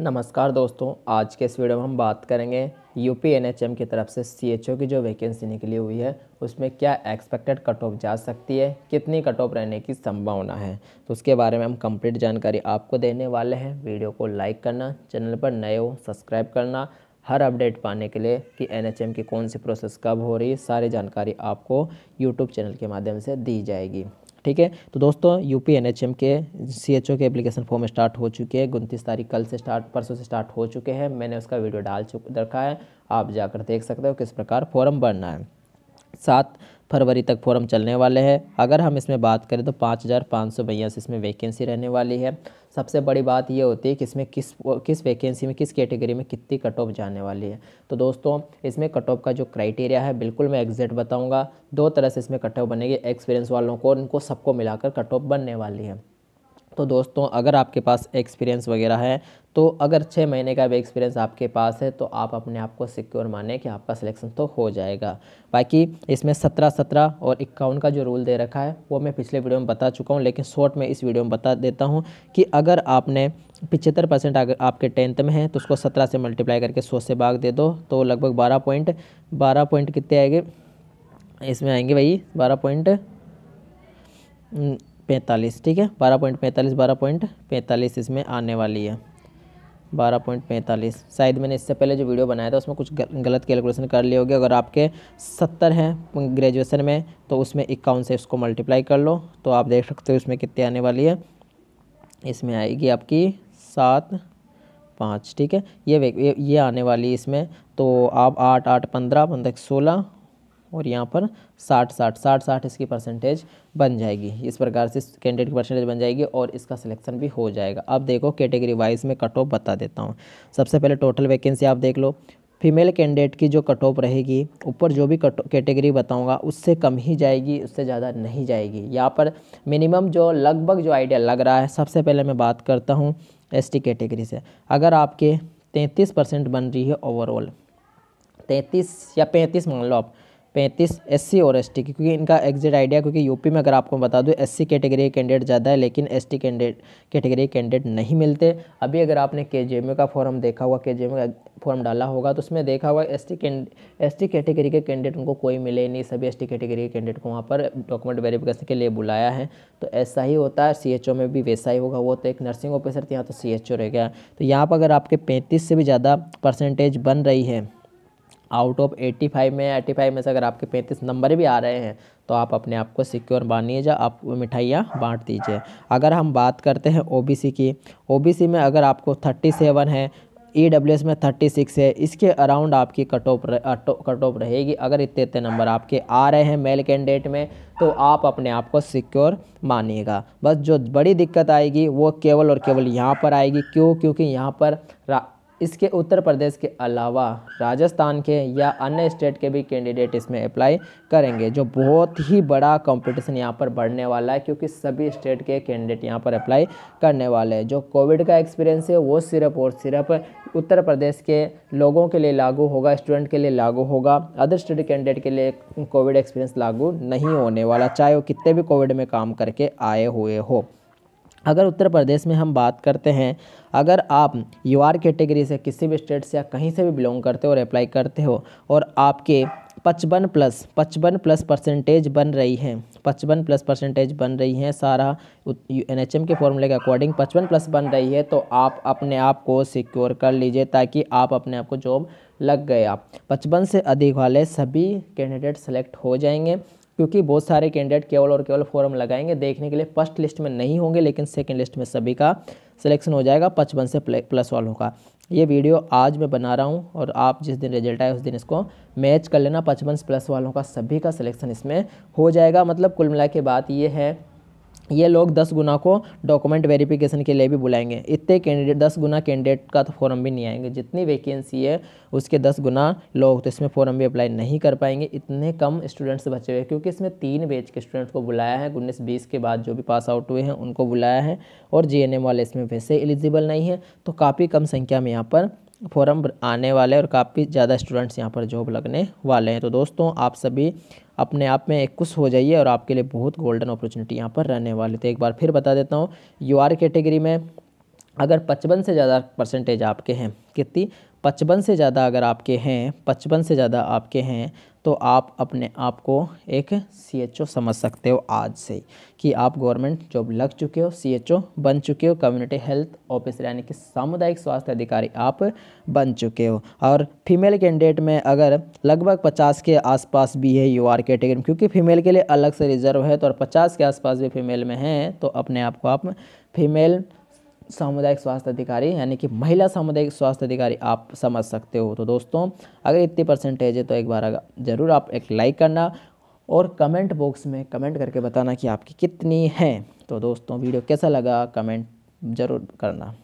नमस्कार दोस्तों आज के इस वीडियो में हम बात करेंगे U P N H M की तरफ से सी एच ओ की जो वैकेंसी निकली हुई है उसमें क्या एक्सपेक्टेड कट ऑफ जा सकती है कितनी कट ऑफ रहने की संभावना है तो उसके बारे में हम कंप्लीट जानकारी आपको देने वाले हैं वीडियो को लाइक करना चैनल पर नए हो सब्सक्राइब करना हर अपडेट पाने के लिए कि एन की कौन सी प्रोसेस कब हो रही है सारी जानकारी आपको यूट्यूब चैनल के माध्यम से दी जाएगी ठीक है तो दोस्तों एच एम के ओ के एप्लीकेशन फॉर्म स्टार्ट हो चुके हैं उनतीस तारीख कल से स्टार्ट परसों से स्टार्ट हो चुके हैं मैंने उसका वीडियो डाल चुका रखा है आप जाकर देख सकते हो किस प्रकार फॉर्म भरना है सात फरवरी तक फॉरम चलने वाले हैं अगर हम इसमें बात करें तो पाँच हज़ार पाँच सौ बयासी इसमें वैकेंसी रहने वाली है सबसे बड़ी बात यह होती है कि इसमें किस किस वैकेंसी में किस कैटेगरी में कितनी कट ऑफ जाने वाली है तो दोस्तों इसमें कट ऑफ का जो क्राइटेरिया है बिल्कुल मैं एग्जैक्ट बताऊँगा दो तरह से इसमें कट ऑफ बनेगी एक्सपीरियंस वालों को इनको सबको मिलाकर कट ऑफ बनने वाली है तो दोस्तों अगर आपके पास एक्सपीरियंस वगैरह है तो अगर छः महीने का भी एक्सपीरियंस आपके पास है तो आप अपने आप को सिक्योर माने कि आपका सिलेक्शन तो हो जाएगा बाकी इसमें सत्रह सत्रह और इक्यावन का जो रूल दे रखा है वो मैं पिछले वीडियो में बता चुका हूँ लेकिन शॉर्ट में इस वीडियो में बता देता हूँ कि अगर आपने पिछहत्तर परसेंट अगर आपके टेंथ में है तो उसको सत्रह से मल्टीप्लाई करके सौ से भाग दे दो तो लगभग बारह पॉइंट बारह पॉइंट कितने आएंगे इसमें आएंगे भाई बारह पॉइंट पैंतालीस ठीक है बारह पॉइंट पैंतालीस बारह पॉइंट पैंतालीस इसमें आने वाली है बारह पॉइंट पैंतालीस शायद मैंने इससे पहले जो वीडियो बनाया था उसमें कुछ गलत कैलकुलेशन कर लिए होगी अगर आपके सत्तर हैं ग्रेजुएशन में तो उसमें इक्यावन से इसको मल्टीप्लाई कर लो तो आप देख सकते हो इसमें कितनी आने वाली है इसमें आएगी आपकी सात पाँच ठीक है ये ये आने वाली इसमें तो आप आठ आठ पंद्रह पंद्रह सोलह और यहाँ पर साठ साठ साठ साठ इसकी परसेंटेज बन जाएगी इस प्रकार से कैंडिडेट की परसेंटेज बन जाएगी और इसका सिलेक्शन भी हो जाएगा अब देखो कैटेगरी वाइज में कट ऑफ बता देता हूँ सबसे पहले टोटल वैकेंसी आप देख लो फीमेल कैंडिडेट की जो कट ऑफ रहेगी ऊपर जो भी कट कैटेगरी बताऊंगा उससे कम ही जाएगी उससे ज़्यादा नहीं जाएगी यहाँ पर मिनिमम जो लगभग जो आइडिया लग रहा है सबसे पहले मैं बात करता हूँ टी कैटेगरी से अगर आपके तैंतीस परसेंट बन रही है ओवरऑल तैंतीस या पैंतीस मान लो आप पैंतीस एससी और एसटी की क्योंकि इनका एग्जिट आइडिया क्योंकि यूपी में अगर आपको बता दूँ एससी कैटेगरी के कैंडिडेट ज़्यादा है लेकिन एसटी कैंडिडेट कैटेगरी के कैंडिडेट नहीं मिलते अभी अगर आपने के का फॉर्म देखा हुआ के का फॉर्म डाला होगा तो उसमें देखा हुआ S T S T category के कैंडिडेट उनको कोई मिले नहीं सभी एस टी कैटेगरी के कैंडिडेट को वहाँ पर डॉक्यूमेंट वेरीफिकेशन के लिए बुलाया है तो ऐसा ही होता है सी में भी वैसा ही होगा वो तो एक नर्सिंग ऑफिसर थे यहाँ तो सी रह गया तो यहाँ पर अगर आपके पैंतीस से भी ज़्यादा परसेंटेज बन रही है आउट ऑफ फाइव में एट्टी फाइव में से अगर आपके पैंतीस नंबर भी आ रहे हैं तो आप अपने आप को सिक्योर मानिए जा आप मिठाइयाँ बांट दीजिए अगर हम बात करते हैं ओबीसी की ओबीसी में अगर आपको थर्टी सेवन है ई डब्ल्यू एस में थर्टी सिक्स है इसके अराउंड आपकी कट ऑफ कट ऑफ रहेगी अगर इतने इतने नंबर आपके आ रहे हैं मेल कैंडिडेट में तो आप अपने आप को सिक्योर मानिएगा बस जो बड़ी दिक्कत आएगी वो केवल और केवल यहाँ पर आएगी क्यों क्योंकि यहाँ पर इसके उत्तर प्रदेश के अलावा राजस्थान के या अन्य स्टेट के भी कैंडिडेट इसमें अप्लाई करेंगे जो बहुत ही बड़ा कंपटीशन यहाँ पर बढ़ने वाला है क्योंकि सभी स्टेट के कैंडिडेट यहाँ पर अप्लाई करने वाले हैं जो कोविड का एक्सपीरियंस है वो सिर्फ और सिर्फ उत्तर प्रदेश के लोगों के लिए लागू होगा स्टूडेंट के लिए लागू होगा अदर स्टेट कैंडिडेट के लिए कोविड एक्सपीरियंस लागू नहीं होने वाला चाहे वो कितने भी कोविड में काम करके आए हुए हो अगर उत्तर प्रदेश में हम बात करते हैं अगर आप यू आर कैटेगरी से किसी भी स्टेट से या कहीं से भी बिलोंग करते हो और अप्लाई करते हो और आपके पचपन प्लस पचपन प्लस परसेंटेज बन रही है पचपन प्लस परसेंटेज बन रही है सारा एन एच एम के फॉर्मूले के अकॉर्डिंग पचपन प्लस बन रही है तो आप अपने आप को सिक्योर कर लीजिए ताकि आप अपने आप को जॉब लग गए आप पचपन से अधिक वाले सभी कैंडिडेट सेलेक्ट हो जाएंगे क्योंकि बहुत सारे कैंडिडेट केवल और केवल फॉर्म लगाएंगे देखने के लिए फर्स्ट लिस्ट में नहीं होंगे लेकिन सेकेंड लिस्ट में सभी का सिलेक्शन हो जाएगा पचपन से प्लस वालों का ये वीडियो आज मैं बना रहा हूँ और आप जिस दिन रिजल्ट आए उस दिन इसको मैच कर लेना पचपन प्लस वालों का सभी का सिलेक्शन इसमें हो जाएगा मतलब कुल मिला के बात ये है ये लोग दस गुना को डॉक्यूमेंट वेरिफिकेशन के लिए भी बुलाएंगे इतने कैंडिडेट दस गुना कैंडिडेट का तो फॉर्म भी नहीं आएंगे जितनी वैकेंसी है उसके दस गुना लोग तो इसमें फॉर्म भी अप्लाई नहीं कर पाएंगे इतने कम स्टूडेंट्स बचे हुए हैं क्योंकि इसमें तीन बेच के स्टूडेंट्स को बुलाया है उन्नीस बीस के बाद जो भी पास आउट हुए हैं उनको बुलाया है और जे वाले इसमें वैसे एलिजिबल नहीं है तो काफ़ी कम संख्या में यहाँ पर फॉरम आने वाले और काफ़ी ज़्यादा स्टूडेंट्स यहाँ पर जॉब लगने वाले हैं तो दोस्तों आप सभी अपने आप में खुश हो जाइए और आपके लिए बहुत गोल्डन अपॉर्चुनिटी यहाँ पर रहने वाले तो एक बार फिर बता देता हूँ यू आर कैटेगरी में अगर पचपन से ज़्यादा परसेंटेज आपके हैं कितनी पचपन से ज़्यादा अगर आपके हैं पचपन से ज़्यादा आपके हैं तो आप अपने आप को एक सी समझ सकते हो आज से कि आप गवर्नमेंट जॉब लग चुके हो सी बन चुके हो कम्युनिटी हेल्थ ऑफिसर यानी कि सामुदायिक स्वास्थ्य अधिकारी आप बन चुके हो और फीमेल कैंडिडेट में अगर लगभग पचास के आसपास भी है यू आर कैटेगरी में क्योंकि फीमेल के लिए अलग से रिजर्व है तो और पचास के आसपास भी फीमेल में हैं तो अपने आप को आप फीमेल सामुदायिक स्वास्थ्य अधिकारी यानी कि महिला सामुदायिक स्वास्थ्य अधिकारी आप समझ सकते हो तो दोस्तों अगर इतनी परसेंटेज है तो एक बार ज़रूर आप एक लाइक करना और कमेंट बॉक्स में कमेंट करके बताना कि आपकी कितनी हैं तो दोस्तों वीडियो कैसा लगा कमेंट ज़रूर करना